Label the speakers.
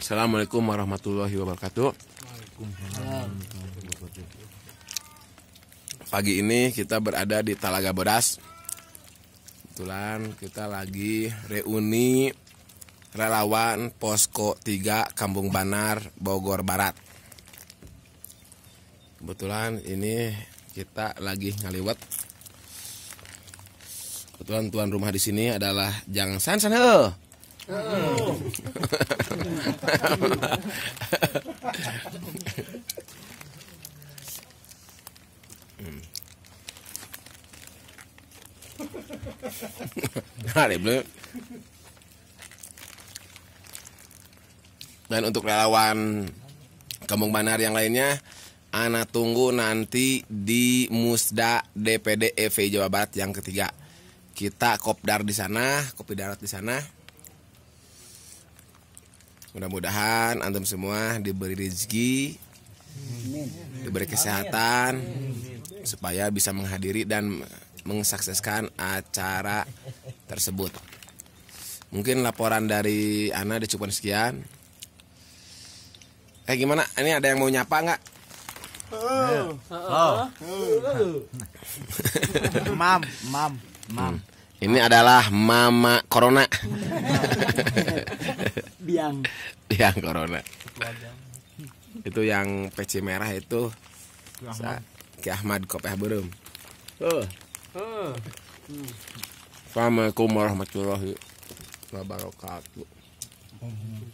Speaker 1: Assalamualaikum warahmatullahi wabarakatuh. Pagi ini kita berada di Talaga Bodas. Kebetulan kita lagi reuni relawan Posko 3 Kampung Banar Bogor Barat. Kebetulan ini kita lagi ngaliwat. Kebetulan tuan rumah di sini adalah Jang San San Menarik belum? Dan untuk relawan Kampung Banar yang lainnya, Ana tunggu nanti di Musda DPD EV Jawa Barat yang ketiga. Kita kopdar di sana, kopi darat di sana. Mudah-mudahan antum semua diberi rezeki, diberi kesehatan supaya bisa menghadiri dan mengsukseskan acara tersebut. Mungkin laporan dari Ana cukup sekian. Eh gimana? Ini ada yang mau nyapa nggak? Oh. oh.
Speaker 2: mam, mam,
Speaker 1: mam. Hmm. Ini adalah Mama Corona. biang biang corona itu yang peci merah itu Ki Ahmad kopeh berum oh oh Assalamualaikum warahmatullahi wabarakatuh hmm.